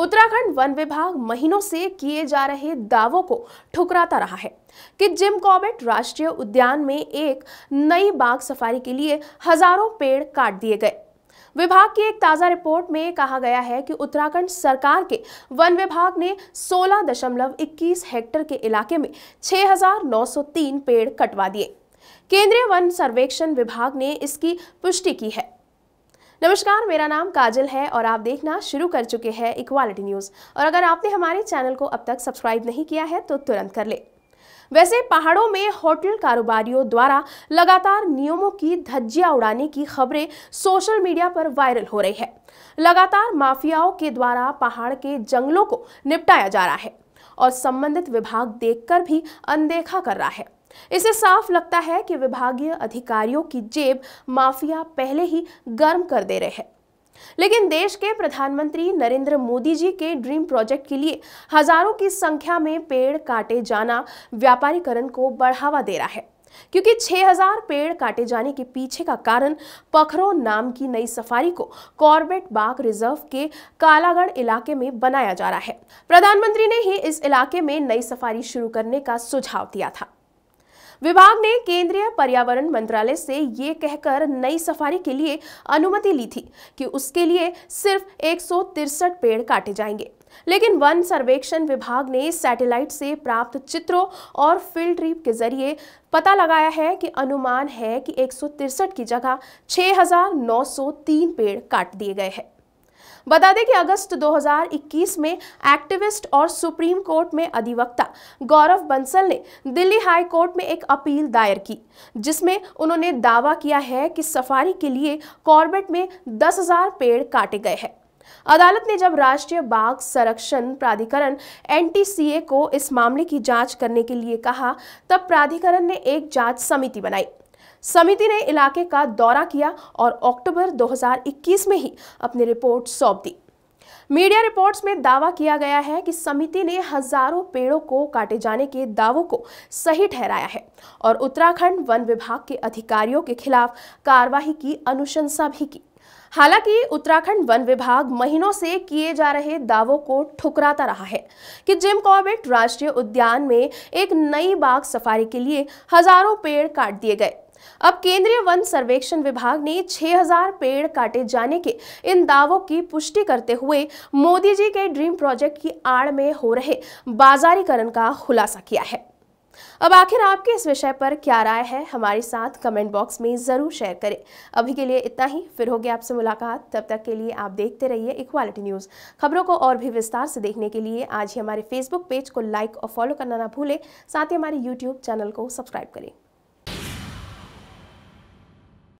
Uttarakhand one विभाग महीनों से किए जा रहे दावों को ठुकराता रहा है कि जिम कॉबेट राष्ट्रीय उद्यान में एक नई बाघ सफारी के लिए हजारों पेड़ काट दिए गए विभाग की एक ताज़ा रिपोर्ट में कहा गया है कि उत्तराखंड सरकार के वन विभाग ने 16.21 हेक्टर के इलाके में 6,903 पेड़ कटवा दिए केंद्रीय वन सर्वेक्षण विभाग ने इसकी पुष्टि की है नमस्कार मेरा नाम काजल है और आप देखना शुरू कर चुके हैं इक्वालिटी न्यूज़ और अगर आपने हमारे चैनल को अब तक सब्सक्राइब नहीं किया है तो तुरंत कर ले वैसे पहाड़ों में होटल कारोबारियों द्वारा लगातार नियमों की धज्जियां उड़ाने की खबरें सोशल मीडिया पर वायरल हो रही है लगातार माफियाओं के द्वारा पहाड़ के जंगलों को निपटाया जा रहा है और संबंधित विभाग देखकर भी अनदेखा कर रहा है इससे साफ लगता है कि विभागीय अधिकारियों की जेब माफिया पहले ही गर्म कर दे रहे हैं लेकिन देश के प्रधानमंत्री नरेंद्र मोदी जी के ड्रीम प्रोजेक्ट के लिए हजारों की संख्या में पेड़ काटे जाना व्यापारीकरण को बढ़ावा दे रहा है क्योंकि 6000 पेड़ काटे जाने के पीछे का कारण पखरो नाम की नई सफारी को कॉर्बेट बाग रिजर्व के कालागढ़ इलाके में बनाया जा रहा है प्रधानमंत्री ने ही इस इलाके में नई सफारी शुरू करने का सुझाव दिया था विभाग ने केंद्रीय पर्यावरण मंत्रालय से ये कहकर नई सफारी के लिए अनुमति ली थी कि उसके लिए सिर्फ एक पेड़ काटे जाएंगे लेकिन वन सर्वेक्षण विभाग ने सैटेलाइट से प्राप्त चित्रों और फील्ड ट्रिप के जरिए पता लगाया है कि अनुमान है कि एक की जगह 6,903 पेड़ काट दिए गए हैं बता दें कि अगस्त 2021 में एक्टिविस्ट और सुप्रीम कोर्ट में अधिवक्ता गौरव बंसल ने दिल्ली हाई कोर्ट में एक अपील दायर की जिसमें उन्होंने दावा किया है कि सफारी के लिए कॉर्बेट में 10,000 पेड़ काटे गए हैं अदालत ने जब राष्ट्रीय बाघ संरक्षण प्राधिकरण एनटीसीए को इस मामले की जांच करने के लिए कहा तब प्राधिकरण ने एक जांच समिति बनाई समिति ने इलाके का दौरा किया और अक्टूबर 2021 में ही अपनी रिपोर्ट सौंप दी मीडिया रिपोर्ट्स में दावा किया गया है कि समिति ने हजारों पेड़ों को काटे जाने के दावों को सही ठहराया है और उत्तराखंड वन विभाग के अधिकारियों के खिलाफ कार्रवाई की अनुशंसा भी की हालांकि उत्तराखंड वन विभाग महीनों से किए जा रहे दावों को ठुकराता रहा है कि जिम कॉर्बेट राष्ट्रीय उद्यान में एक नई बाघ सफारी के लिए हजारों पेड़ काट दिए गए अब केंद्रीय वन सर्वेक्षण विभाग ने 6000 पेड़ काटे जाने के इन दावों की पुष्टि करते हुए मोदी जी के ड्रीम प्रोजेक्ट की आड़ में हो रहे बाजारीकरण का खुलासा किया है अब आखिर आपके इस विषय पर क्या राय है हमारे साथ कमेंट बॉक्स में ज़रूर शेयर करें अभी के लिए इतना ही फिर होगी आपसे मुलाकात तब तक के लिए आप देखते रहिए इक्वालिटी न्यूज़ खबरों को और भी विस्तार से देखने के लिए आज ही हमारे फेसबुक पेज को लाइक और फॉलो करना ना भूलें साथ ही हमारे यूट्यूब चैनल को सब्सक्राइब करें